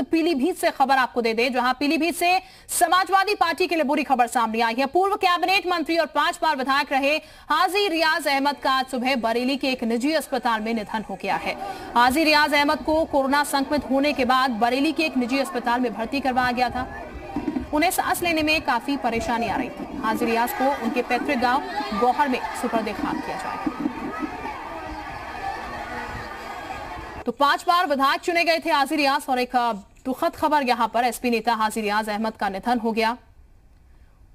वक्त तो पीलीभीत से खबर आपको दे दे जहां पीलीभीत से समाजवादी पार्टी के लिए बुरी खबर सामने आई है पूर्व कैबिनेट मंत्री और पांच बार विधायक रहे हाजी रियाज अहमद का आज सुबह बरेली के एक निजी अस्पताल में निधन हो गया है हाजी रियाज अहमद को कोरोना संक्रमित होने के बाद बरेली के एक निजी अस्पताल में भर्ती करवाया गया था उन्हें सांस लेने में काफी परेशानी आ रही थी हाजी रियाज को उनके पैतृक गांव गोहर में सुपर खाक किया जाएगा तो पांच बार विधायक चुने गए थे आजी रियास और एक तो खत खबर यहां पर एसपी नेता हाजिर रियाज अहमद का निधन हो गया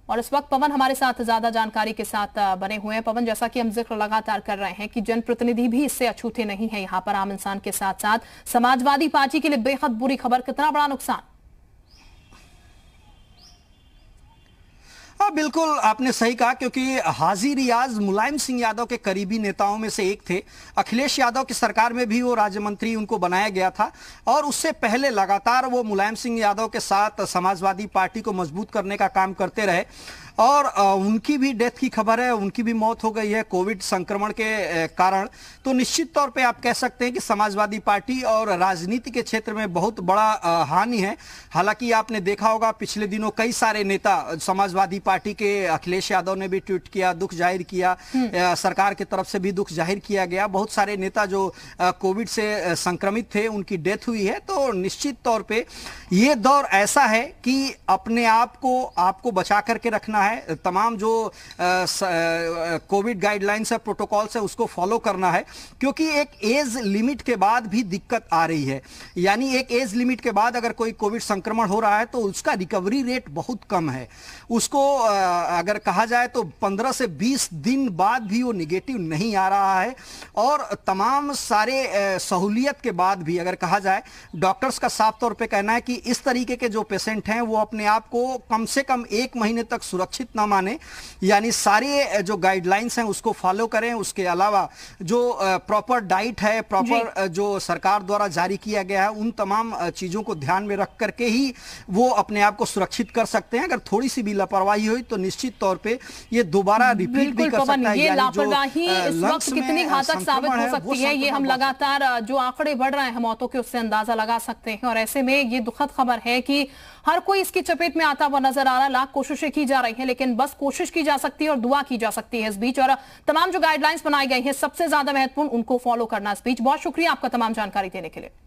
और इस वक्त पवन हमारे साथ ज्यादा जानकारी के साथ बने हुए हैं पवन जैसा कि हम जिक्र लगातार कर रहे हैं कि जनप्रतिनिधि भी इससे अछूते नहीं है यहाँ पर आम इंसान के साथ साथ समाजवादी पार्टी के लिए बेहद बुरी खबर कितना बड़ा नुकसान हाँ, बिल्कुल आपने सही कहा क्योंकि हाजी रियाज मुलायम सिंह यादव के करीबी नेताओं में से एक थे अखिलेश यादव की सरकार में भी वो राज्य मंत्री उनको बनाया गया था और उससे पहले लगातार वो मुलायम सिंह यादव के साथ समाजवादी पार्टी को मजबूत करने का काम करते रहे और उनकी भी डेथ की खबर है उनकी भी मौत हो गई है कोविड संक्रमण के कारण तो निश्चित तौर पे आप कह सकते हैं कि समाजवादी पार्टी और राजनीति के क्षेत्र में बहुत बड़ा हानि है हालांकि आपने देखा होगा पिछले दिनों कई सारे नेता समाजवादी पार्टी पार्टी के अखिलेश यादव ने भी ट्वीट किया दुख जाहिर किया हम्म। सरकार की तरफ से भी दुख जाहिर किया गया बहुत सारे नेता जो कोविड से संक्रमित थे उनकी डेथ हुई है तो और निश्चित तौर पे ये दौर ऐसा है कि अपने आप को आपको बचा करके रखना है तमाम जो कोविड गाइडलाइंस है प्रोटोकॉल्स है उसको फॉलो करना है क्योंकि एक एज लिमिट के बाद भी दिक्कत आ रही है यानी एक एज लिमिट के बाद अगर कोई कोविड संक्रमण हो रहा है तो उसका रिकवरी रेट बहुत कम है उसको अगर कहा जाए तो पंद्रह से बीस दिन बाद भी वो निगेटिव नहीं आ रहा है और तमाम सारे सहूलियत के बाद भी अगर कहा जाए डॉक्टर डॉक्टर्स का साफ तौर पे कहना है कि इस तरीके के जो पेशेंट हैं वो अपने आप को कम से कम एक महीने तक सुरक्षित ना माने यानी सारे जो गाइडलाइंस हैं उसको फॉलो करें उसके अलावा जो प्रॉपर डाइट है प्रॉपर जो सरकार द्वारा जारी किया गया है उन तमाम चीज़ों को ध्यान में रख करके ही वो अपने आप को सुरक्षित कर सकते हैं अगर थोड़ी सी भी लापरवाही हुई तो निश्चित तौर पर ये दोबारा रिपीट भी कर सकता है लापरवाही कितनी घातक साबित हो सकती है ये हम लगातार जो आंकड़े बढ़ रहे हैं मौतों के उससे अंदाजा लगा सकते हैं और ऐसे में ये दुखद खबर है कि हर कोई इसकी चपेट में आता हुआ नजर आ रहा लाख कोशिशें की जा रही हैं लेकिन बस कोशिश की जा सकती है और दुआ की जा सकती है इस बीच और तमाम जो गाइडलाइंस बनाई गई हैं सबसे ज्यादा महत्वपूर्ण उनको फॉलो करना इस बीच बहुत शुक्रिया आपका तमाम जानकारी देने के लिए